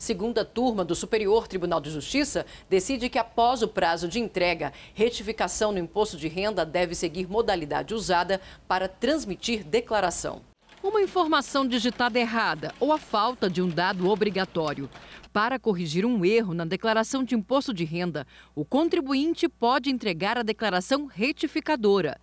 segunda turma do Superior Tribunal de Justiça decide que, após o prazo de entrega, retificação no imposto de renda deve seguir modalidade usada para transmitir declaração. Uma informação digitada errada ou a falta de um dado obrigatório. Para corrigir um erro na declaração de imposto de renda, o contribuinte pode entregar a declaração retificadora.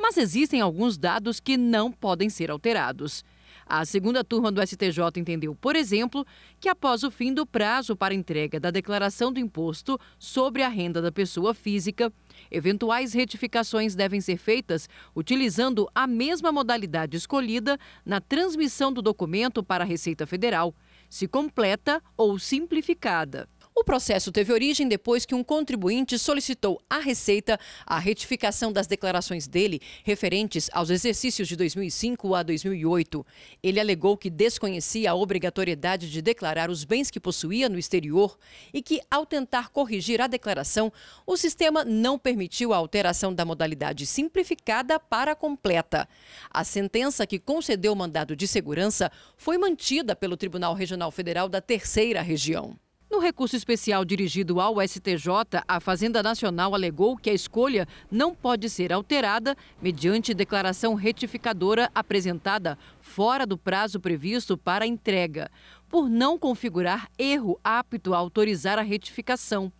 Mas existem alguns dados que não podem ser alterados. A segunda turma do STJ entendeu, por exemplo, que após o fim do prazo para entrega da declaração do imposto sobre a renda da pessoa física, eventuais retificações devem ser feitas utilizando a mesma modalidade escolhida na transmissão do documento para a Receita Federal, se completa ou simplificada processo teve origem depois que um contribuinte solicitou à Receita a retificação das declarações dele referentes aos exercícios de 2005 a 2008. Ele alegou que desconhecia a obrigatoriedade de declarar os bens que possuía no exterior e que, ao tentar corrigir a declaração, o sistema não permitiu a alteração da modalidade simplificada para completa. A sentença que concedeu o mandado de segurança foi mantida pelo Tribunal Regional Federal da Terceira Região. No recurso especial dirigido ao STJ, a Fazenda Nacional alegou que a escolha não pode ser alterada mediante declaração retificadora apresentada fora do prazo previsto para entrega, por não configurar erro apto a autorizar a retificação.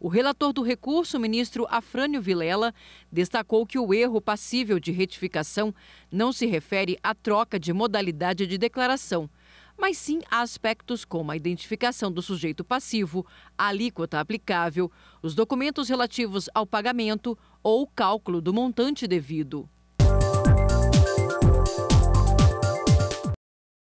O relator do recurso, ministro Afrânio Vilela, destacou que o erro passível de retificação não se refere à troca de modalidade de declaração, mas sim a aspectos como a identificação do sujeito passivo, a alíquota aplicável, os documentos relativos ao pagamento ou o cálculo do montante devido.